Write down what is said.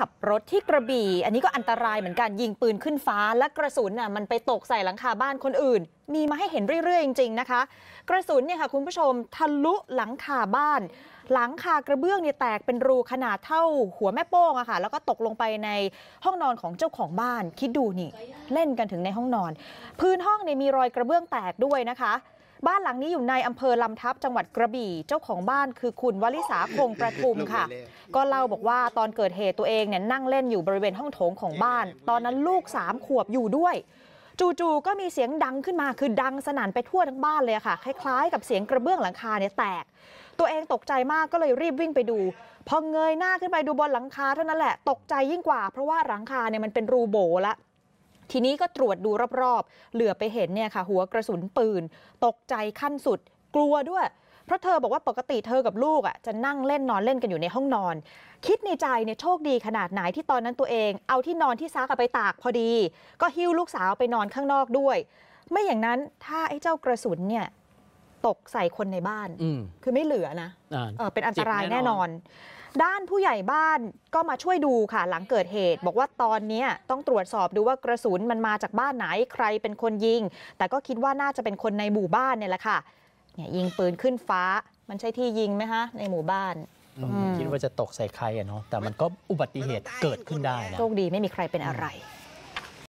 ขับรถที่กระบี่อันนี้ก็อันตรายเหมือนกัน ยิงปืนขึ้นฟ้าและกระสุนน่ะมันไปตกใส่หลังคาบ้านคนอื่น มีมาให้เห็นเรื่อยๆ จริง ๆ นะคะ กระสุนเนี่ยค่ะ คุณผู้ชม ทะลุหลังคาบ้าน หลังคากระเบื้องเนี่ยแตกเป็นรูขนาดเท่า หัวแม่โป้งอะค่ะ แล้วก็ตกลงไปในห้องนอนของเจ้าของบ้านคิดดูนี่ เล่นกันถึงในห้องนอน พื้นห้องเนี่ยมีรอยกระเบื้องแตกด้วยนะคะบ้านหลังนี้อยู่ในอำเภอลำทับจังหวัดกระบี่ เจ้าของบ้านคือคุณวลิสาคงประทุมค่ะ ก็เล่าบอกว่าตอนเกิดเหตุตัวเองเนี่ยนั่งเล่นอยู่บริเวณห้องโถงของบ้าน ตอนนั้นลูกสามขวบอยู่ด้วย จู่ๆก็มีเสียงดังขึ้นมาคือดังสนั่นไปทั่วทั้งบ้านเลยค่ะ คล้ายๆกับเสียงกระเบื้องหลังคาเนี่ยแตก ตัวเองตกใจมากก็เลยรีบวิ่งไปดู พอเงยหน้าขึ้นไปดูบนหลังคาเท่านั้นแหละ ตกใจยิ่งกว่า เพราะว่าหลังคาเนี่ยมันเป็นรูโบละทีนี้ก็ตรวจดูรอบๆ เหลือไปเห็นเนี่ยค่ะหัวกระสุนปืนตกใจขั้นสุด กลัวด้วย เพราะเธอบอกว่าปกติเธอกับลูกอ่ะจะนั่งเล่นนอนเล่นกันอยู่ในห้องนอน คิดในใจเนี่ยโชคดีขนาดไหนที่ตอนนั้นตัวเอง เอาที่นอนที่ซักไปตากพอดี ก็หิ้วลูกสาวไปนอนข้างนอกด้วยไม่อย่างนั้นถ้าไอ้เจ้ากระสุนเนี่ยตกใส่คนในบ้าน คือไม่เหลือนะ เป็นอันตรายแน่นอน ด้านผู้ใหญ่บ้านก็มาช่วยดูค่ะหลังเกิดเหตุ บอกว่าตอนนี้ต้องตรวจสอบดูว่ากระสุนมันมาจากบ้านไหนใครเป็นคนยิงแต่ก็คิดว่าน่าจะเป็นคนในหมู่บ้านเนี่ยแหละค่ะเนี่ยยิงปืนขึ้นฟ้ามันใช่ที่ยิงไหมคะในหมู่บ้าน คิดว่าจะตกใส่ใครอะเนาะแต่มันก็อุบัติเหตุเกิดขึ้นได้นะโชคดีไม่มีใครเป็นอะไร